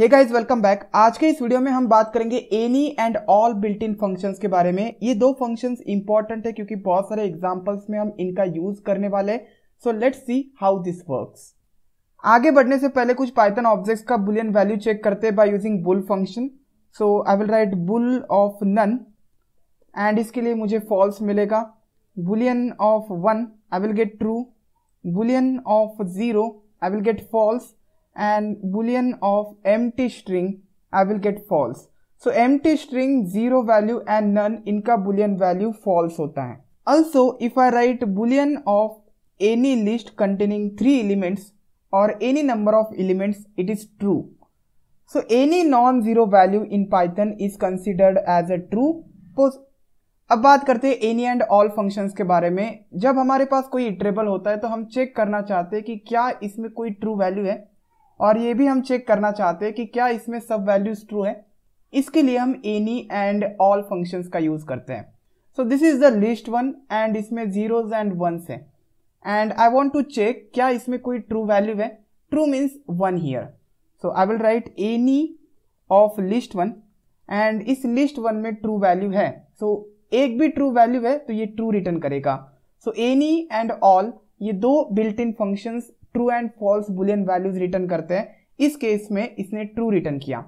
Hey guys welcome back आज के इस वीडियो में हम बात करेंगे any and all built in functions के बारे में ये दो फंक्शंस इंपॉर्टेंट है क्योंकि बहुत सारे एग्जांपल्स में हम इनका यूज करने वाले so let's see how this works आगे बढ़ने से पहले कुछ पाइथन ऑब्जेक्ट्स का बुलियन वैल्यू चेक करते हैं by using bool function so I will write bool of none and इसके लिए मुझे फॉल्स मिलेगा boolean of one I will get true boolean of zero I will get false and boolean of empty string I will get false. So empty string zero value and none inka boolean value false hota hai Also if I write boolean of any list containing three elements or any number of elements it is true. So any non-zero value in Python is considered as a true pos अब बात करते हैं any and all functions के बारे में जब हमारे पास कोई इटरेबल होता है तो हम चेक करना चाहते हैं कि क्या इसमें कोई ट्रू वैल्यू है और ये भी हम चेक करना चाहते हैं कि क्या इसमें सब वैल्यूज ट्रू है इसके लिए हम एनी एंड ऑल फंक्शंस का यूज करते हैं so this is the list one and इसमें जीरोज एंड वंस है and I want to check क्या इसमें कोई ट्रू वैल्यू है true means one here so I will write any of list one and इस list one में true value है so so, एक भी ट्रू वैल्यू है तो ये ट्रू रिटर्न करेगा सो एनी एंड ऑल ये दो built in functions true and false boolean values return करते हैं इस केस में इसने ट्रू रिटर्न किया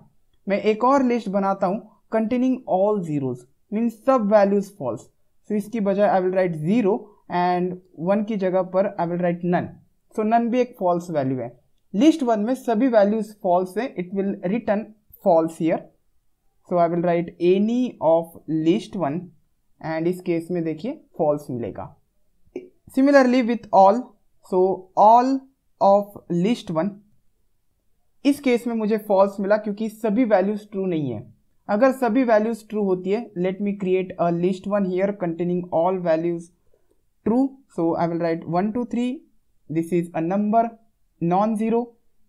मैं एक और लिस्ट बनाता हूँ कंटेनिंग ऑल जीरोज मीन सब वैल्यूज फॉल्स सो इसकी बजाय I will write zero and one की जगह पर I will write none so none भी एक फॉल्स वैल्यू है लिस्ट वन में सभी वैल्यूज फॉल्स है it will return false here so I will write any of list one and इस केस में देखिए फॉल्स मिलेगा similarly with all so all of list one इस केस में मुझे फॉल्स मिला क्योंकि सभी वैल्यूज ट्रू नहीं है अगर सभी वैल्यूज ट्रू होती है let me create a list one here containing all values true so I will write one two three this is a number non zero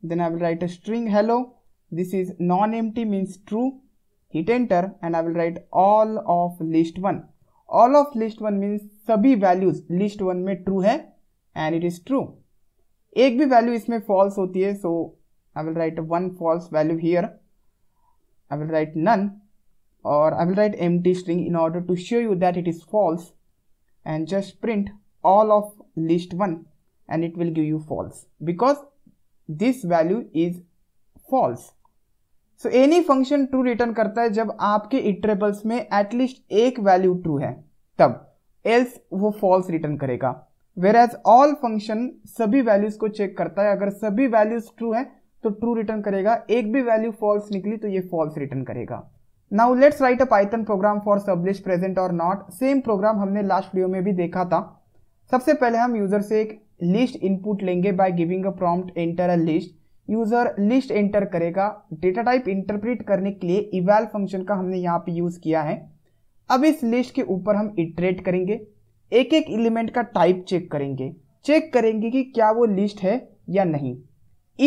then I will write a string hello this is non empty means true hit enter and I will write all of list one all of list one means सभी values list one में true है and it is true एक भी value इसमें false होती है so I will write one false value here I will write none और I will write empty string in order to show you that it is false and just print all of list one and it will give you false because this value is false so any function true return करता है जब आपके इटरेबल्स में at least एक value true है तब else वो false return करेगा वेर एज ऑल फंक्शन सभी वैल्यूज को चेक करता है अगर सभी वैल्यूज ट्रू है तो ट्रू रिटर्न करेगा एक भी वैल्यू फॉल्स निकली तो ये फॉल्स रिटर्न करेगा now let's write a python program for sublist present or not same program हमने लास्ट वीडियो में भी देखा था सबसे पहले हम यूजर से एक लिस्ट इनपुट लेंगे by giving a prompt enter a list user list enter करेगा डेटा टाइप इंटरप्रिट करने के लिए इवेल फंक्शन का हमने यहाँ पे यूज किया है अब इस लिस्ट के ऊपर हम इटरेट करेंगे एक एक एलिमेंट का टाइप चेक करेंगे चेक करेंगे कि क्या वो लिस्ट है या नहीं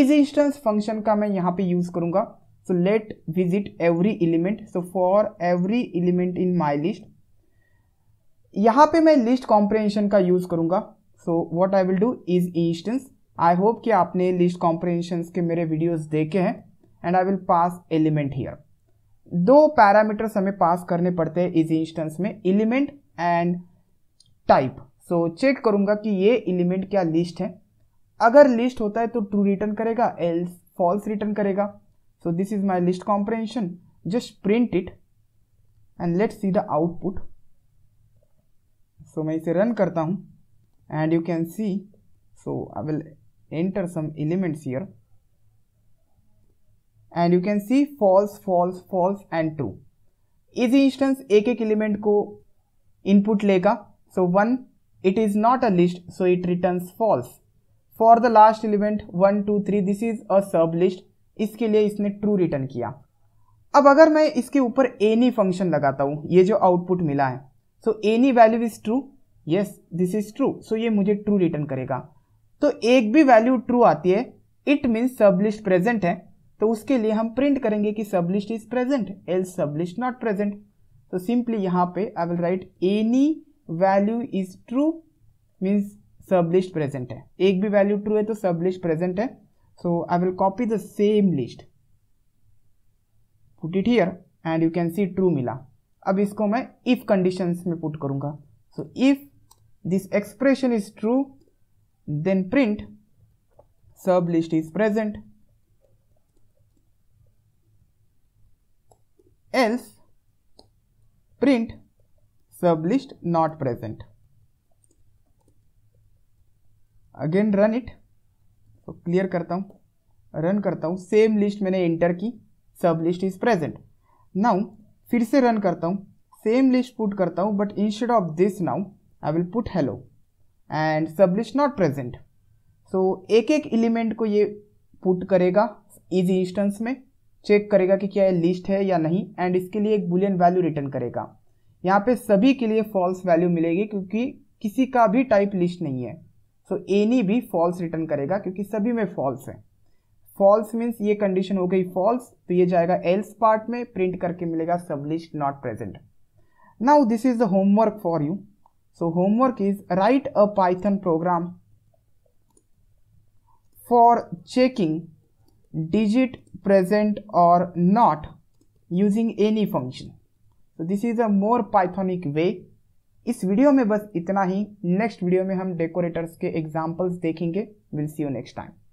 इज इंस्टेंस फंक्शन का मैं यहाँ पे यूज़ करूंगा so let visit every element so for every element in my list यहाँ पे मैं लिस्ट कॉम्प्रेंशन का यूज़ करूंगा so what I will do isinstance I hope कि आपने लिस्ट कॉम्प्रेंशन के मेरे वीडियोज देखे हैं and I will pass element here दो पैरामीटर्स हमें पास करने पड़ते हैं इज इंस्टेंस में element and type so check करूंगा कि ये एलिमेंट क्या लिस्ट है अगर लिस्ट होता है तो ट्रू रिटर्न करेगा एल्स फॉल्स रिटर्न करेगा so this is my list comprehension just print it and let see the output so मैं इसे रन करता हूँ and you can see so I will enter some elements here and you can see false false false and true isinstance एक एक element को input लेगा So one, it is not a list, so it returns false. For the last element one two three this is a sub list. इसके लिए इसने true return किया अब अगर मैं इसके ऊपर any फंक्शन लगाता हूँ ये जो आउटपुट मिला है so any value is true Yes, this is true. So ये मुझे true रिटर्न करेगा तो एक भी वैल्यू ट्रू आती है it means sub list present है तो उसके लिए हम प्रिंट करेंगे कि sub list is present else sub list not present तो सिंपली यहाँ पे I will write any value is true means sublist present है एक भी वैल्यू ट्रू है तो सबलिस्ट प्रेजेंट है so I will copy the same list put it here and you can see true मिला अब इसको मैं इफ कंडीशन में पुट करूंगा so if this expression is true then print sub list is present else print तो sub list not present again run it तो clear करता हूँ रन करता हूँ सेम लिस्ट मैंने एंटर की सब लिस्ट इज प्रेजेंट नाउ फिर से रन करता हूँ सेम लिस्ट पुट करता हूँ but instead of this now I will put hello and sub list not present so एक एक एलिमेंट को ये पुट करेगा इजी इंस्टेंस में चेक करेगा कि क्या ये लिस्ट है या नहीं एंड इसके लिए एक बुलियन वैल्यू रिटर्न करेगा यहाँ पे सभी के लिए फॉल्स वैल्यू मिलेगी क्योंकि किसी का भी टाइप लिस्ट नहीं है सो so, एनी भी फॉल्स रिटर्न करेगा क्योंकि सभी में फॉल्स है फॉल्स मीन्स ये कंडीशन हो गई फॉल्स तो ये जाएगा एल्स पार्ट में प्रिंट करके मिलेगा sub list not present now this is the homework for you so homework is write a python program for checking digit present or not using any function so this is a more pythonic way इस video में बस इतना ही next video में हम decorators के examples देखेंगे will see you next time